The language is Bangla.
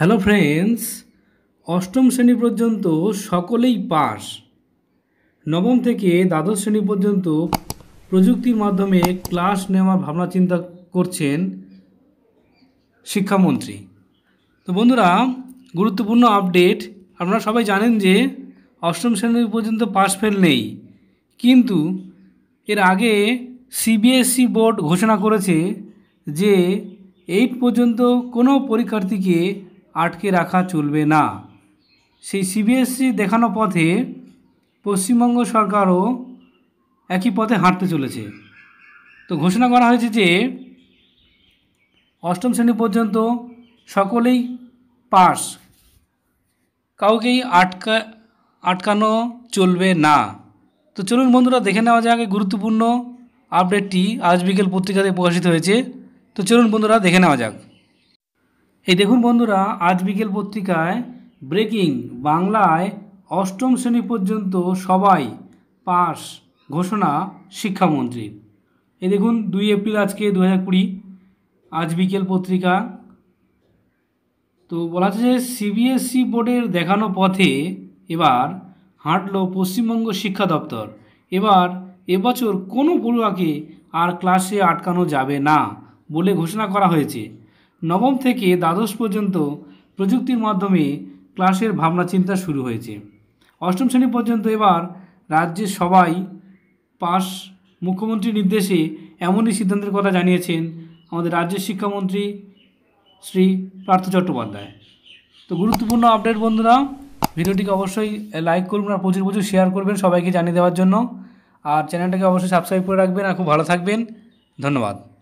হ্যালো ফ্রেন্ডস অষ্টম শ্রেণী পর্যন্ত সকলেই পাস নবম থেকে দ্বাদশ শ্রেণী পর্যন্ত প্রযুক্তির মাধ্যমে ক্লাস নেওয়ার ভাবনা চিন্তা করছেন শিক্ষামন্ত্রী তো বন্ধুরা গুরুত্বপূর্ণ আপডেট আপনারা সবাই জানেন যে অষ্টম শ্রেণী পর্যন্ত পাস ফেল নেই কিন্তু এর আগে সিবিএসই বোর্ড e ঘোষণা করেছে যে এইট পর্যন্ত কোনো পরীক্ষার্থীকে আটকে রাখা চলবে না সেই সিবিএসসি e দেখানো পথে পশ্চিমবঙ্গ সরকারও একই পথে হাঁটতে চলেছে তো ঘোষণা করা হয়েছে যে অষ্টম শ্রেণী পর্যন্ত সকলেই পাস কাউকেই আটকা আটকানো চলবে না তো চলুন বন্ধুরা দেখে নেওয়া যাক গুরুত্বপূর্ণ আপডেটটি আজ বিকেল পত্রিকাতে প্রকাশিত হয়েছে তো চলুন বন্ধুরা দেখে নেওয়া যাক এই দেখুন বন্ধুরা আজ বিকেল পত্রিকায় ব্রেকিং বাংলায় অষ্টম শ্রেণী পর্যন্ত সবাই পাস ঘোষণা শিক্ষামন্ত্রী এই দেখুন দুই এপ্রিল আজকে দু হাজার কুড়ি আজ বিকেল পত্রিকা তো বলা হচ্ছে যে সিবিএসই বোর্ডের দেখানো পথে এবার হাঁটল পশ্চিমবঙ্গ শিক্ষা দপ্তর এবার এবছর কোনো পড়ুয়াকে আর ক্লাসে আটকানো যাবে না বলে ঘোষণা করা হয়েছে নবম থেকে দ্বাদশ পর্যন্ত প্রযুক্তির মাধ্যমে ক্লাসের ভাবনা চিন্তা শুরু হয়েছে অষ্টম শ্রেণী পর্যন্ত এবার রাজ্যের সবাই পাশ মুখ্যমন্ত্রীর নির্দেশে এমনই সিদ্ধান্তের কথা জানিয়েছেন আমাদের রাজ্যের শিক্ষামন্ত্রী শ্রী পার্থ চট্টোপাধ্যায় তো গুরুত্বপূর্ণ আপডেট বন্ধুরা ভিডিওটিকে অবশ্যই লাইক করবেন আর প্রচুর প্রচুর শেয়ার করবেন সবাইকে জানিয়ে দেওয়ার জন্য আর চ্যানেলটাকে অবশ্যই সাবস্ক্রাইব করে রাখবেন আর খুব ভালো থাকবেন ধন্যবাদ